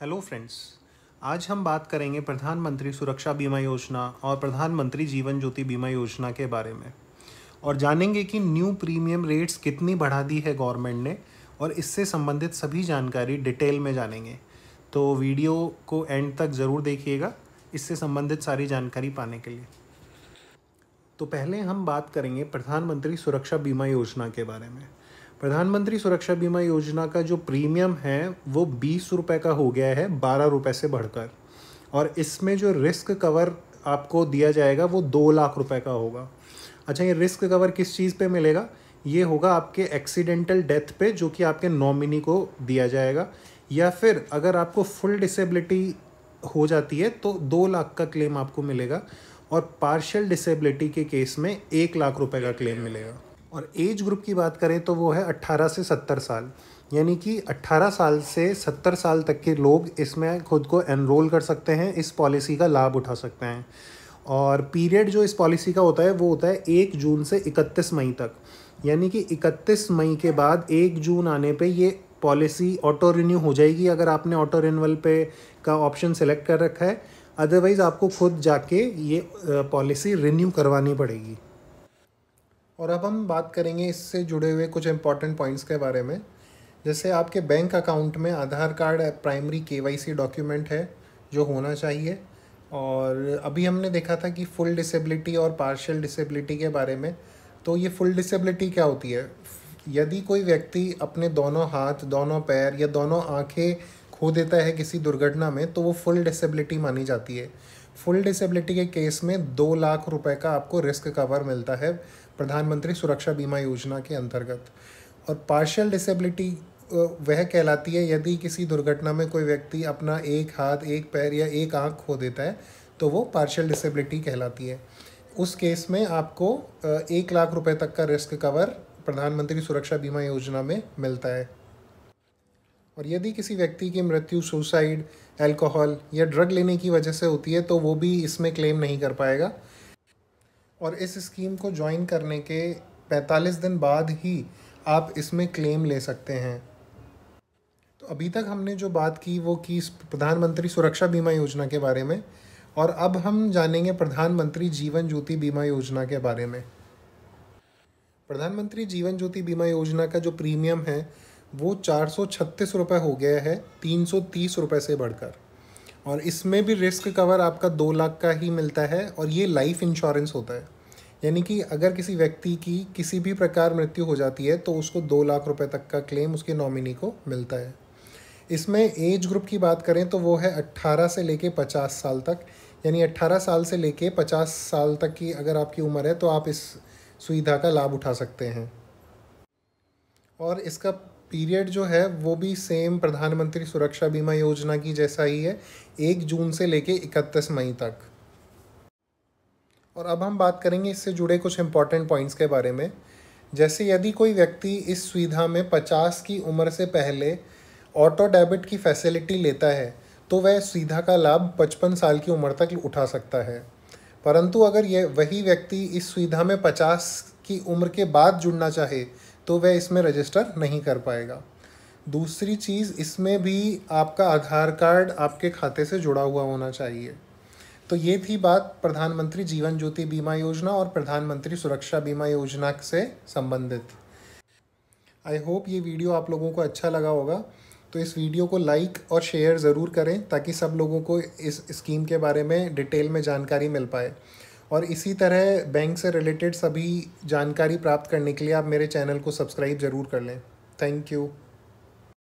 hello friends आज हम बात करेंगे प्रधानमंत्री सुरक्षा बीमा योजना और प्रधानमंत्री जीवन ज्योति बीमा योजना के बारे में और जानेंगे कि न्यू प्रीमियम रेट्स कितनी बढ़ा दी है गवर्नमेंट ने और इससे संबंधित सभी जानकारी डिटेल में जानेंगे तो वीडियो को एंड तक ज़रूर देखिएगा इससे संबंधित सारी जानकारी पाने के लिए तो पहले हम बात करेंगे प्रधानमंत्री सुरक्षा बीमा योजना के बारे में प्रधानमंत्री सुरक्षा बीमा योजना का जो प्रीमियम है वो बीस रुपये का हो गया है बारह रुपये से बढ़कर और इसमें जो रिस्क कवर आपको दिया जाएगा वो दो लाख रुपए का होगा अच्छा ये रिस्क कवर किस चीज़ पे मिलेगा ये होगा आपके एक्सीडेंटल डेथ पे जो कि आपके नॉमिनी को दिया जाएगा या फिर अगर आपको फुल डिसेबिलिटी हो जाती है तो दो लाख का क्लेम आपको मिलेगा और पार्शियल डिसेबिलिटी के केस में एक लाख रुपए का क्लेम मिलेगा और एज ग्रुप की बात करें तो वो है अट्ठारह से सत्तर साल यानी कि 18 साल से 70 साल तक के लोग इसमें खुद को एनरोल कर सकते हैं इस पॉलिसी का लाभ उठा सकते हैं और पीरियड जो इस पॉलिसी का होता है वो होता है एक जून से इकतीस मई तक यानी कि 31 मई के बाद एक जून आने पे ये पॉलिसी ऑटो रिन्यू हो जाएगी अगर आपने ऑटो रिन्यूअल पे का ऑप्शन सेलेक्ट कर रखा है अदरवाइज़ आपको खुद जाके ये पॉलिसी रिन्यू करवानी पड़ेगी और अब हम बात करेंगे इससे जुड़े हुए कुछ इंपॉर्टेंट पॉइंट्स के बारे में जैसे आपके बैंक अकाउंट में आधार कार्ड प्राइमरी के डॉक्यूमेंट है जो होना चाहिए और अभी हमने देखा था कि फुल डिसेबिलिटी और पार्शियल डिसेबिलिटी के बारे में तो ये फुल डिसेबिलिटी क्या होती है यदि कोई व्यक्ति अपने दोनों हाथ दोनों पैर या दोनों आँखें खो देता है किसी दुर्घटना में तो वो फुल डिसेबिलिटी मानी जाती है फुल डिसेबिलिटी के केस में दो लाख रुपए का आपको रिस्क कवर मिलता है प्रधानमंत्री सुरक्षा बीमा योजना के अंतर्गत और पार्शियल डिसेबिलिटी वह कहलाती है यदि किसी दुर्घटना में कोई व्यक्ति अपना एक हाथ एक पैर या एक आँख खो देता है तो वो पार्शियल डिसेबिलिटी कहलाती है उस केस में आपको एक लाख रुपए तक का रिस्क कवर प्रधानमंत्री सुरक्षा बीमा योजना में मिलता है और यदि किसी व्यक्ति की मृत्यु सुसाइड एल्कोहल या ड्रग लेने की वजह से होती है तो वो भी इसमें क्लेम नहीं कर पाएगा और इस स्कीम को ज्वाइन करने के 45 दिन बाद ही आप इसमें क्लेम ले सकते हैं तो अभी तक हमने जो बात की वो की प्रधानमंत्री सुरक्षा बीमा योजना के बारे में और अब हम जानेंगे प्रधानमंत्री जीवन ज्योति बीमा योजना के बारे में प्रधानमंत्री जीवन ज्योति बीमा योजना का जो प्रीमियम है वो चार सौ छत्तीस रुपये हो गया है तीन सौ तीस रुपये से बढ़कर और इसमें भी रिस्क कवर आपका दो लाख का ही मिलता है और ये लाइफ इंश्योरेंस होता है यानी कि अगर किसी व्यक्ति की किसी भी प्रकार मृत्यु हो जाती है तो उसको दो लाख रुपए तक का क्लेम उसके नॉमिनी को मिलता है इसमें एज ग्रुप की बात करें तो वो है अट्ठारह से लेके पचास साल तक यानी अट्ठारह साल से लेके पचास साल तक की अगर आपकी उम्र है तो आप इस सुविधा का लाभ उठा सकते हैं और इसका पीरियड जो है वो भी सेम प्रधानमंत्री सुरक्षा बीमा योजना की जैसा ही है एक जून से लेके इकतीस मई तक और अब हम बात करेंगे इससे जुड़े कुछ इम्पॉर्टेंट पॉइंट्स के बारे में जैसे यदि कोई व्यक्ति इस सुविधा में पचास की उम्र से पहले ऑटो डेबिट की फैसिलिटी लेता है तो वह सुविधा का लाभ पचपन साल की उम्र तक उठा सकता है परंतु अगर यह वही व्यक्ति इस सुविधा में पचास की उम्र के बाद जुड़ना चाहे तो वह इसमें रजिस्टर नहीं कर पाएगा दूसरी चीज़ इसमें भी आपका आधार कार्ड आपके खाते से जुड़ा हुआ होना चाहिए तो ये थी बात प्रधानमंत्री जीवन ज्योति बीमा योजना और प्रधानमंत्री सुरक्षा बीमा योजना से संबंधित आई होप ये वीडियो आप लोगों को अच्छा लगा होगा तो इस वीडियो को लाइक और शेयर ज़रूर करें ताकि सब लोगों को इस स्कीम के बारे में डिटेल में जानकारी मिल पाए और इसी तरह बैंक से रिलेटेड सभी जानकारी प्राप्त करने के लिए आप मेरे चैनल को सब्सक्राइब ज़रूर कर लें थैंक यू